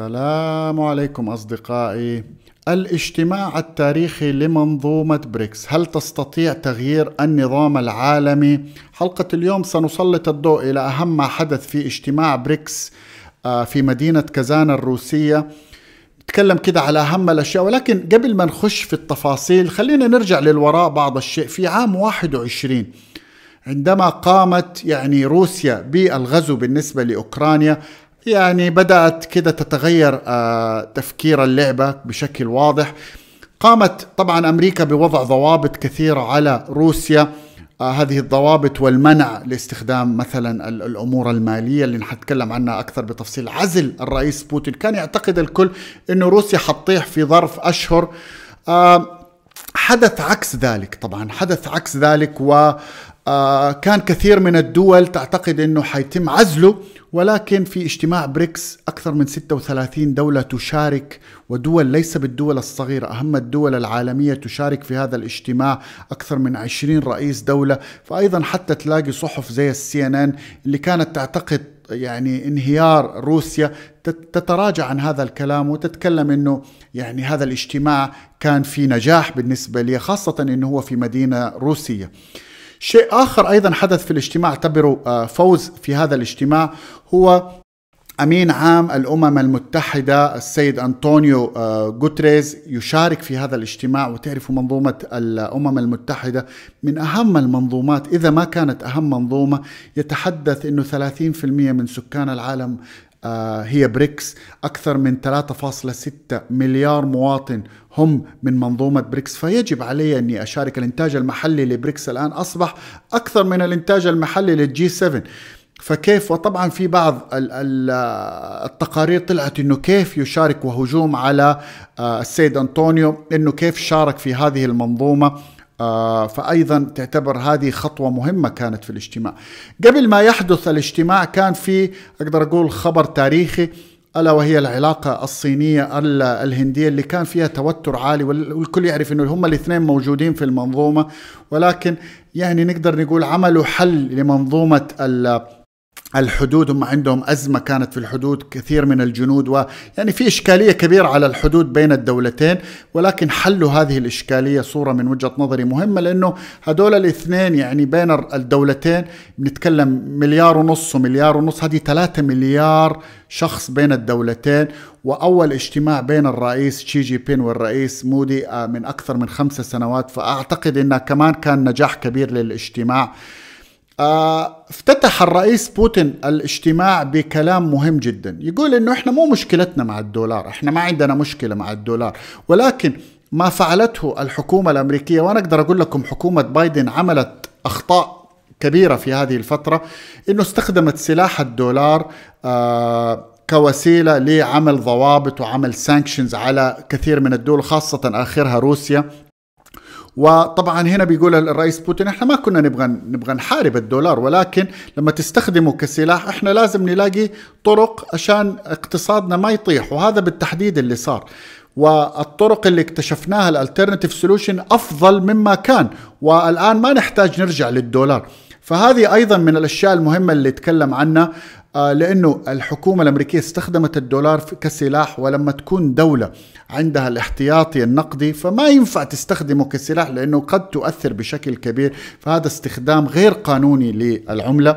السلام عليكم أصدقائي الاجتماع التاريخي لمنظومة بريكس هل تستطيع تغيير النظام العالمي؟ حلقة اليوم سنسلط الضوء إلى أهم ما حدث في اجتماع بريكس آه، في مدينة كازان الروسية نتكلم كده على أهم الأشياء ولكن قبل ما نخش في التفاصيل خلينا نرجع للوراء بعض الشيء في عام 21 عندما قامت يعني روسيا بالغزو بالنسبة لأوكرانيا يعني بدأت كده تتغير آه، تفكير اللعبة بشكل واضح قامت طبعا أمريكا بوضع ضوابط كثيرة على روسيا آه، هذه الضوابط والمنع لاستخدام مثلا الامور الماليه اللي حنتكلم عنها اكثر بتفصيل عزل الرئيس بوتين كان يعتقد الكل انه روسيا حطيح في ظرف اشهر آه، حدث عكس ذلك طبعا حدث عكس ذلك و آه، كان كثير من الدول تعتقد انه حيتم عزله ولكن في اجتماع بريكس اكثر من 36 دوله تشارك ودول ليس بالدول الصغيره اهم الدول العالميه تشارك في هذا الاجتماع اكثر من 20 رئيس دوله فايضا حتى تلاقي صحف زي السي ان ان اللي كانت تعتقد يعني انهيار روسيا تتراجع عن هذا الكلام وتتكلم انه يعني هذا الاجتماع كان في نجاح بالنسبه لي خاصه انه هو في مدينه روسيه شيء آخر أيضا حدث في الاجتماع اعتبره آه، فوز في هذا الاجتماع هو أمين عام الأمم المتحدة السيد أنطونيو آه، غوتريز يشارك في هذا الاجتماع وتعرف منظومة الأمم المتحدة من أهم المنظومات إذا ما كانت أهم منظومة يتحدث أنه 30% من سكان العالم آه، هي بريكس أكثر من 3.6 مليار مواطن هم من منظومة بريكس فيجب علي أني أشارك الإنتاج المحلي لبريكس الآن أصبح أكثر من الإنتاج المحلي للجي 7 فكيف وطبعا في بعض آه، التقارير طلعت انه كيف يشارك وهجوم على آه، السيد انطونيو انه كيف شارك في هذه المنظومه آه، فأيضا تعتبر هذه خطوة مهمة كانت في الاجتماع قبل ما يحدث الاجتماع كان في أقدر أقول خبر تاريخي ألا وهي العلاقة الصينية الهندية اللي كان فيها توتر عالي والكل يعرف أنه هم الاثنين موجودين في المنظومة ولكن يعني نقدر نقول عملوا حل لمنظومة الحدود هم عندهم أزمة كانت في الحدود كثير من الجنود ويعني في إشكالية كبيرة على الحدود بين الدولتين ولكن حل هذه الإشكالية صورة من وجهة نظري مهمة لأنه هدول الاثنين يعني بين الدولتين نتكلم مليار ونص ومليار ونص هذه ثلاثة مليار شخص بين الدولتين وأول اجتماع بين الرئيس شي جي بين والرئيس مودي آه، من أكثر من خمسة سنوات فأعتقد أنه كمان كان نجاح كبير للاجتماع آه، افتتح الرئيس بوتين الاجتماع بكلام مهم جدا يقول انه احنا مو مشكلتنا مع الدولار احنا ما عندنا مشكله مع الدولار ولكن ما فعلته الحكومه الامريكيه وانا اقدر اقول لكم حكومه بايدن عملت اخطاء كبيره في هذه الفتره انه استخدمت سلاح الدولار آه كوسيله لعمل ضوابط وعمل سانكشنز على كثير من الدول خاصه اخرها روسيا وطبعا هنا بيقول الرئيس بوتين احنا ما كنا نبغى نبغى نحارب الدولار ولكن لما تستخدمه كسلاح احنا لازم نلاقي طرق عشان اقتصادنا ما يطيح وهذا بالتحديد اللي صار والطرق اللي اكتشفناها الالترناتيف سولوشن افضل مما كان والان ما نحتاج نرجع للدولار فهذه ايضا من الاشياء المهمه اللي تكلم عنها آه، لانه الحكومه الامريكيه استخدمت الدولار كسلاح ولما تكون دوله عندها الاحتياطي النقدي فما ينفع تستخدمه كسلاح لانه قد تؤثر بشكل كبير فهذا استخدام غير قانوني للعمله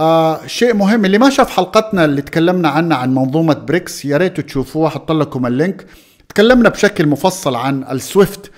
آه شيء مهم اللي ما شاف حلقتنا اللي تكلمنا عنها عن منظومة بريكس يا ريت تشوفوها حط لكم اللينك تكلمنا بشكل مفصل عن السويفت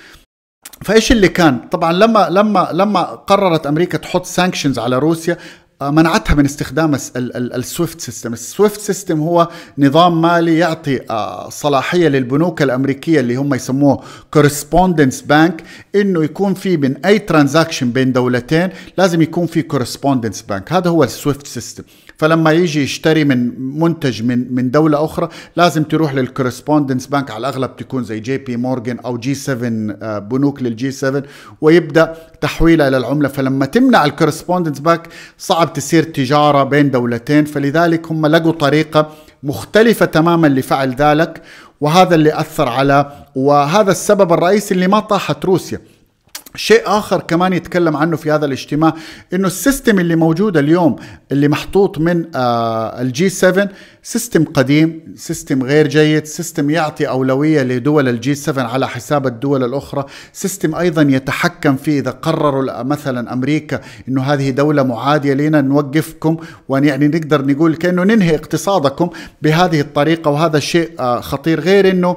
فايش اللي كان طبعا لما لما لما قررت امريكا تحط سانكشنز على روسيا آه، منعتها من استخدام السويفت سيستم السويفت سيستم هو نظام مالي يعطي آه، صلاحية للبنوك الأمريكية اللي هم يسموه كورسبوندنس بانك إنه يكون في من أي ترانزاكشن بين دولتين لازم يكون في كورسبوندنس بانك هذا هو السويفت سيستم فلما يجي يشتري من منتج من من دوله اخرى لازم تروح للكورسبوندنس بانك على الاغلب تكون زي جي بي مورغان او جي 7 آه، بنوك للجي 7 ويبدا تحويلها الى العمله فلما تمنع الكورسبوندنس بانك صعب تصير تجاره بين دولتين فلذلك هم لقوا طريقه مختلفه تماما لفعل ذلك وهذا اللي اثر على وهذا السبب الرئيسي اللي ما طاحت روسيا شيء اخر كمان يتكلم عنه في هذا الاجتماع انه السيستم اللي موجود اليوم اللي محطوط من آه الجي 7 سيستم قديم سيستم غير جيد سيستم يعطي اولويه لدول الجي 7 على حساب الدول الاخرى سيستم ايضا يتحكم فيه اذا قرروا آه، مثلا امريكا انه هذه دوله معاديه لنا نوقفكم ويعني نقدر نقول كانه ننهي اقتصادكم بهذه الطريقه وهذا شيء آه خطير غير انه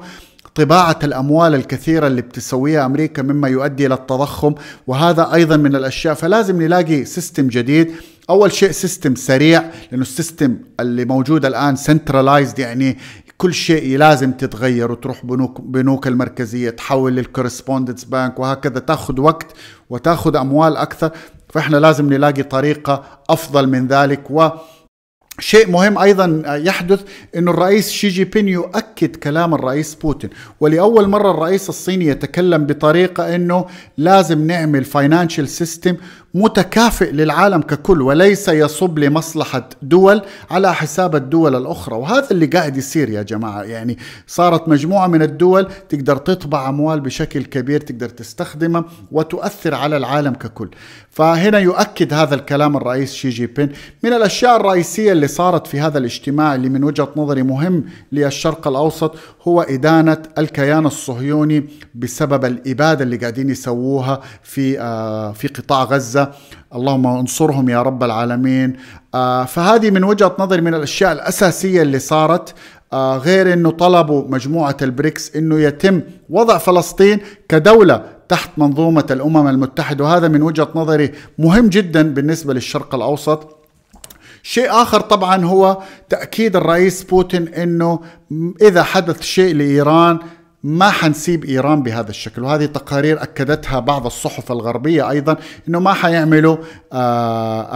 طباعة الأموال الكثيرة اللي بتسويها أمريكا مما يؤدي إلى التضخم وهذا أيضا من الأشياء فلازم نلاقي سيستم جديد أول شيء سيستم سريع لأنه السيستم اللي موجود الآن سنترلايزد يعني كل شيء لازم تتغير وتروح بنوك بنوك المركزيه تحول للكورسبوندنس بانك وهكذا تاخذ وقت وتاخذ اموال اكثر فاحنا لازم نلاقي طريقه افضل من ذلك و شيء مهم ايضا آه، يحدث أن الرئيس شي جي بين يؤكد كلام الرئيس بوتين ولاول مره الرئيس الصيني يتكلم بطريقه انه لازم نعمل فاينانشال سيستم متكافئ للعالم ككل وليس يصب لمصلحة دول على حساب الدول الأخرى وهذا اللي قاعد يصير يا جماعة يعني صارت مجموعة من الدول تقدر تطبع أموال بشكل كبير تقدر تستخدمها وتؤثر على العالم ككل فهنا يؤكد هذا الكلام الرئيس شي جي بين من الأشياء الرئيسية اللي صارت في هذا الاجتماع اللي من وجهة نظري مهم للشرق الأوسط هو إدانة الكيان الصهيوني بسبب الإبادة اللي قاعدين يسووها في آه، في قطاع غزة اللهم انصرهم يا رب العالمين آه، فهذه من وجهة نظري من الأشياء الأساسية اللي صارت آه، غير أنه طلبوا مجموعة البريكس أنه يتم وضع فلسطين كدولة تحت منظومة الأمم المتحدة وهذا من وجهة نظري مهم جدا بالنسبة للشرق الأوسط شيء آخر طبعا هو تأكيد الرئيس بوتين أنه إذا حدث شيء لإيران ما حنسيب ايران بهذا الشكل وهذه تقارير اكدتها بعض الصحف الغربيه ايضا انه ما حيعملوا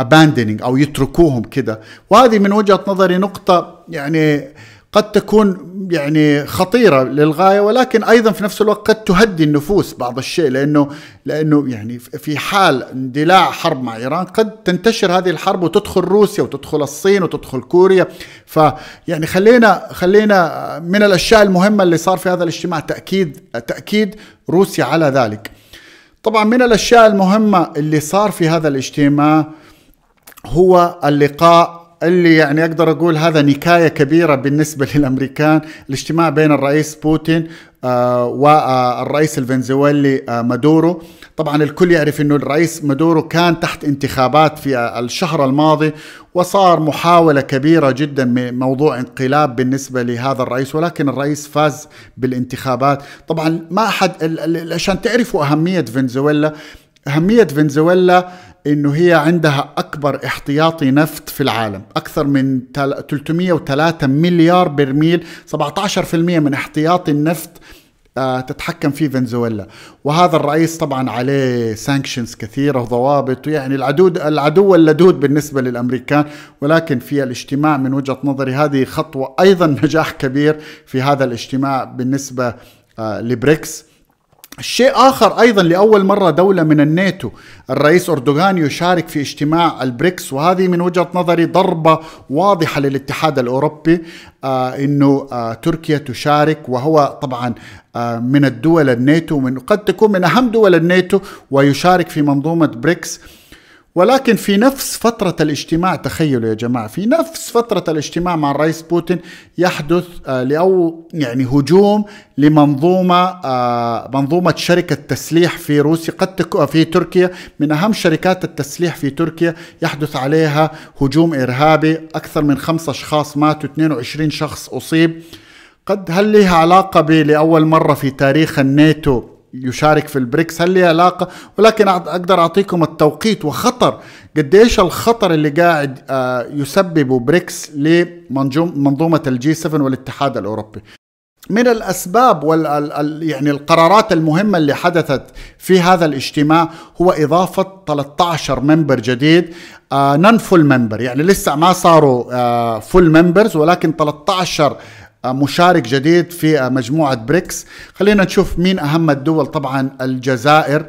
اباندنج آه، او يتركوهم كده وهذه من وجهه نظري نقطه يعني قد تكون يعني خطيره للغايه ولكن ايضا في نفس الوقت قد تهدي النفوس بعض الشيء لانه لانه يعني في حال اندلاع حرب مع ايران قد تنتشر هذه الحرب وتدخل روسيا وتدخل الصين وتدخل كوريا فيعني خلينا خلينا من الاشياء المهمه اللي صار في هذا الاجتماع تاكيد تاكيد روسيا على ذلك. طبعا من الاشياء المهمه اللي صار في هذا الاجتماع هو اللقاء اللي يعني اقدر اقول هذا نكايه كبيره بالنسبه للامريكان الاجتماع بين الرئيس بوتين آه، والرئيس الفنزويلي آه، مادورو طبعا الكل يعرف انه الرئيس مادورو كان تحت انتخابات في الشهر الماضي وصار محاوله كبيره جدا من موضوع انقلاب بالنسبه لهذا الرئيس ولكن الرئيس فاز بالانتخابات طبعا ما احد عشان تعرفوا اهميه فنزويلا اهميه فنزويلا انه هي عندها اكبر احتياطي نفط في العالم اكثر من 303 مليار برميل 17% من احتياطي النفط آه، تتحكم فيه فنزويلا وهذا الرئيس طبعا عليه سانكشنز كثيره وضوابط يعني العدو العدو اللدود بالنسبه للامريكان ولكن في الاجتماع من وجهه نظري هذه خطوه ايضا نجاح كبير في هذا الاجتماع بالنسبه آه، لبريكس الشيء آخر أيضا لأول مرة دولة من الناتو الرئيس أردوغان يشارك في اجتماع البريكس وهذه من وجهة نظري ضربة واضحة للاتحاد الأوروبي آه أنه آه تركيا تشارك وهو طبعا آه من الدول الناتو من قد تكون من أهم دول الناتو ويشارك في منظومة بريكس ولكن في نفس فترة الاجتماع تخيلوا يا جماعة في نفس فترة الاجتماع مع الرئيس بوتين يحدث آه، لأو يعني هجوم لمنظومة آه، منظومة شركة تسليح في روسيا قد تكون آه، في تركيا من أهم شركات التسليح في تركيا يحدث عليها هجوم إرهابي أكثر من خمسة أشخاص ماتوا 22 شخص أصيب قد هل لها علاقة بلأول مرة في تاريخ الناتو يشارك في البريكس هل لها علاقة ولكن أقدر أعطيكم التوقيت وخطر قديش الخطر اللي قاعد آه، يسببه بريكس لمنظومة الجي 7 والاتحاد الأوروبي من الاسباب وال يعني القرارات المهمه اللي حدثت في هذا الاجتماع هو اضافه 13 منبر جديد نن فول منبر يعني لسه ما صاروا فول آه، ممبرز ولكن 13 مشارك جديد في مجموعة بريكس خلينا نشوف مين أهم الدول طبعا الجزائر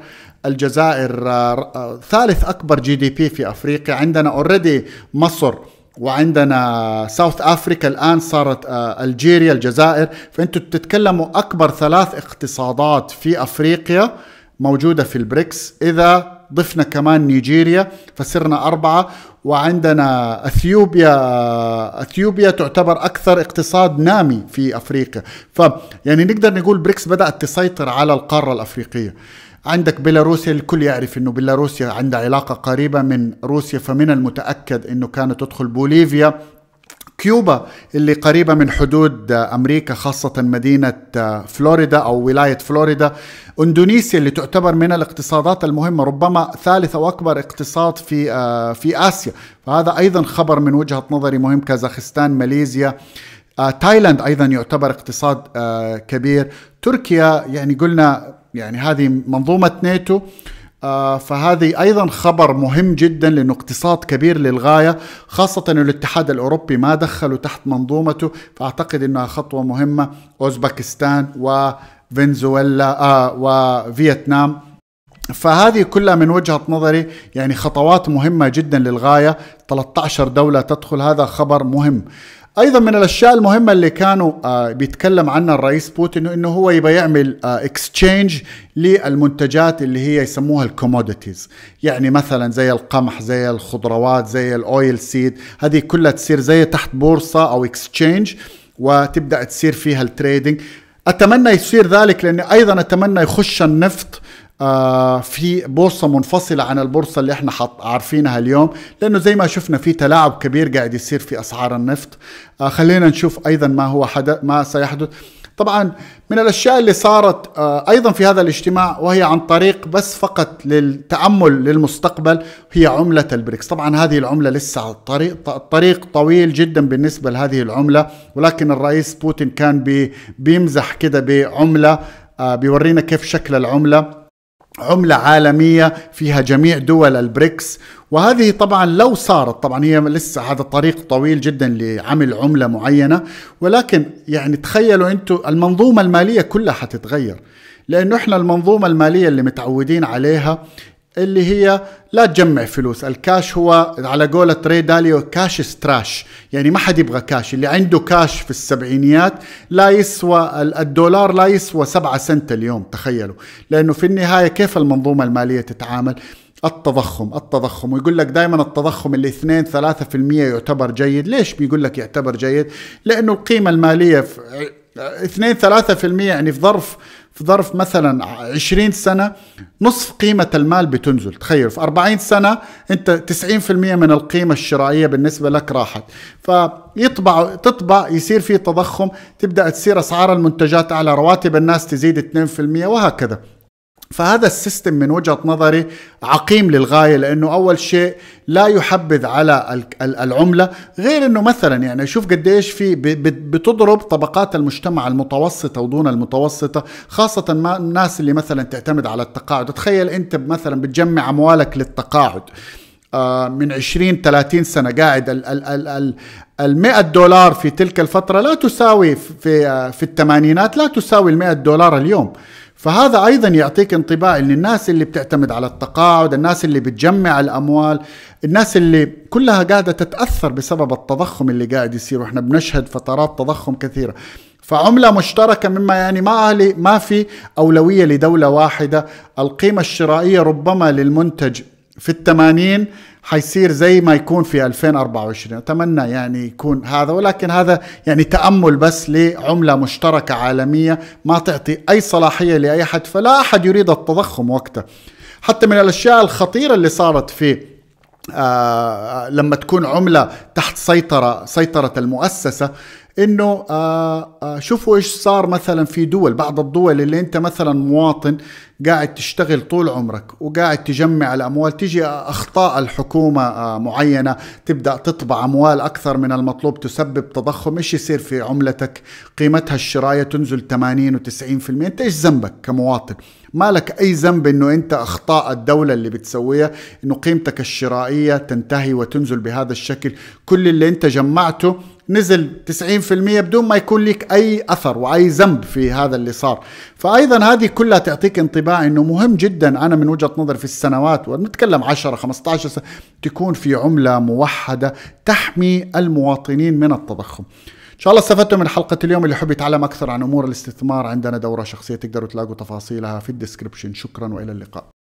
الجزائر آه، آه، ثالث أكبر جي دي بي في أفريقيا عندنا اوريدي مصر وعندنا ساوث افريكا الان صارت آه، الجيريا الجزائر فانتوا تتكلموا اكبر ثلاث اقتصادات في افريقيا موجوده في البريكس اذا ضفنا كمان نيجيريا فصرنا أربعة وعندنا اثيوبيا اثيوبيا تعتبر اكثر اقتصاد نامي في افريقيا ف يعني نقدر نقول بريكس بدات تسيطر على القاره الافريقيه عندك بيلاروسيا الكل يعرف انه بيلاروسيا عندها علاقه قريبه من روسيا فمن المتاكد انه كانت تدخل بوليفيا كيوبا اللي قريبة من حدود أمريكا خاصة مدينة آه، فلوريدا أو ولاية فلوريدا أندونيسيا اللي تعتبر من الاقتصادات المهمة ربما ثالث أو أكبر اقتصاد في, آه، في آسيا فهذا أيضا خبر من وجهة نظري مهم كازاخستان ماليزيا آه، تايلاند أيضا يعتبر اقتصاد كبير تركيا يعني قلنا يعني هذه منظومة ناتو آه، فهذه ايضا خبر مهم جدا لانه اقتصاد كبير للغايه خاصه انه الاتحاد الاوروبي ما دخله تحت منظومته فاعتقد انها خطوه مهمه اوزبكستان وفنزويلا آه وفيتنام فهذه كلها من وجهة نظري يعني خطوات مهمة جدا للغاية 13 دولة تدخل هذا خبر مهم ايضا من الاشياء المهمه اللي كانوا آه بيتكلم عنها الرئيس بوتين انه هو يبغى يعمل اكسشينج آه للمنتجات اللي هي يسموها الكوموديتيز يعني مثلا زي القمح زي الخضروات زي الاويل سيد هذه كلها تصير زي تحت بورصه او اكسشينج وتبدا تصير فيها التريدنج اتمنى يصير ذلك لاني ايضا اتمنى يخش النفط آه، في بورصة منفصلة عن البورصة اللي احنا عارفينها اليوم لأنه زي ما شفنا في تلاعب كبير قاعد يصير في أسعار النفط آه، خلينا نشوف أيضا ما هو حدث ما سيحدث طبعا من الاشياء اللي صارت آه، ايضا في هذا الاجتماع وهي عن طريق بس فقط للتامل للمستقبل هي عمله البريكس، طبعا هذه العمله لسه الطريق الطريق طويل جدا بالنسبه لهذه العمله ولكن الرئيس بوتين كان بيمزح كده بعمله بيورينا كيف شكل العمله عملة عالمية فيها جميع دول البريكس وهذه طبعا لو صارت طبعا هي لسه هذا طريق طويل جدا لعمل عملة معينة ولكن يعني تخيلوا انتم المنظومة المالية كلها حتتغير لانه احنا المنظومة المالية اللي متعودين عليها اللي هي لا تجمع فلوس الكاش هو على قولة ري داليو كاش ستراش يعني ما حد يبغى كاش اللي عنده كاش في السبعينيات لا يسوى الدولار لا يسوى سبعة سنت اليوم تخيلوا لأنه في النهاية كيف المنظومة المالية تتعامل التضخم التضخم ويقول لك دائما التضخم اللي 2 3% يعتبر جيد ليش بيقول لك يعتبر جيد لأنه القيمة المالية في 2 3% يعني في ظرف في ظرف مثلا 20 سنة نصف قيمة المال بتنزل تخيل في 40 سنة انت 90% من القيمة الشرائية بالنسبة لك راحت فيطبع تطبع يصير في تضخم تبدأ تصير اسعار المنتجات اعلى رواتب الناس تزيد 2% وهكذا فهذا السيستم من وجهة نظري عقيم للغاية لأنه أول شيء لا يحبذ على العملة غير أنه مثلا يعني شوف قديش في بتضرب طبقات المجتمع المتوسطة ودون المتوسطة خاصة ما الناس اللي مثلا تعتمد على التقاعد تخيل أنت مثلا بتجمع أموالك للتقاعد آه، من 20 30 سنه قاعد ال ال ال ال 100 دولار في تلك الفتره لا تساوي في في آه، الثمانينات لا تساوي ال 100 دولار اليوم فهذا ايضا يعطيك انطباع ان الناس اللي بتعتمد على التقاعد، الناس اللي بتجمع الاموال، الناس اللي كلها قاعده تتاثر بسبب التضخم اللي قاعد يصير واحنا بنشهد فترات تضخم كثيره. فعملة مشتركة مما يعني ما ما في أولوية لدولة واحدة، القيمة الشرائية ربما للمنتج في الثمانين حيصير زي ما يكون في 2024 أتمنى يعني يكون هذا ولكن هذا يعني تأمل بس لعملة مشتركة عالمية ما تعطي أي صلاحية لأي أحد فلا أحد يريد التضخم وقته حتى من الأشياء الخطيرة اللي صارت في آه لما تكون عملة تحت سيطرة سيطرة المؤسسة انه آه, آه، شوفوا ايش صار مثلا في دول بعض الدول اللي انت مثلا مواطن قاعد تشتغل طول عمرك وقاعد تجمع الاموال تجي اخطاء الحكومه آه، معينه تبدا تطبع اموال اكثر من المطلوب تسبب تضخم ايش يصير في عملتك قيمتها الشرايه تنزل 80 و90% انت ايش ذنبك كمواطن مالك اي ذنب انه انت اخطاء الدوله اللي بتسويها انه قيمتك الشرائيه تنتهي وتنزل بهذا الشكل كل اللي انت جمعته نزل 90% بدون ما يكون لك اي اثر واي ذنب في هذا اللي صار فايضا هذه كلها تعطيك انطباع انتباه انه مهم جدا انا من وجهه نظر في السنوات ونتكلم 10 15 سنه تكون في عمله موحده تحمي المواطنين من التضخم. ان شاء الله استفدتم من حلقه اليوم اللي يحب يتعلم اكثر عن امور الاستثمار عندنا دوره شخصيه تقدروا تلاقوا تفاصيلها في الديسكربشن شكرا والى اللقاء.